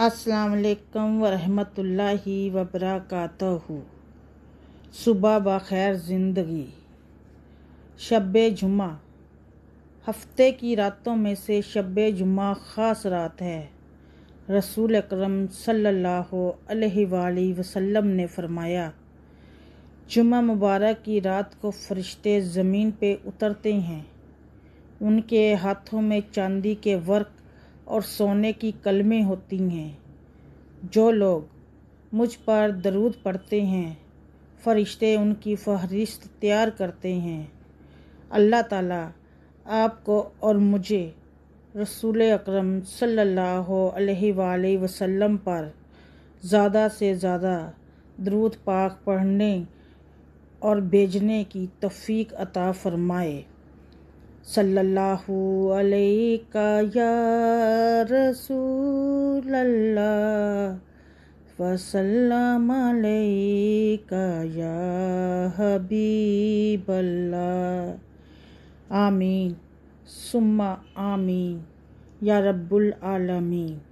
असलकम वरहि वबरकत सुबह बखैर ज़िंदगी शब जुमा हफ्ते की रातों में से शब जुमा ख़ास रात है रसूल अकरम सल्लल्लाहु अलैहि वसल्लम ने फरमाया जुमा मुबारक की रात को फ़रिश्ते ज़मीन पे उतरते हैं उनके हाथों में चांदी के वर्क और सोने की कलमें होती हैं जो लोग मुझ पर दरूद पढ़ते हैं फरिश्ते उनकी फहरिस्त तैयार करते हैं अल्लाह ताला आपको और मुझे रसूल अकरम सल्लल्लाहु अलैहि वसल्लम पर ज़्यादा से ज़्यादा दरूद पाक पढ़ने और भेजने की तफ़ीक अता फ़रमाए सल्लल्लाहु अलैका या रसूल हबीबल्ला आमीन सुम्मा आमीन या रब्बुल आलमीन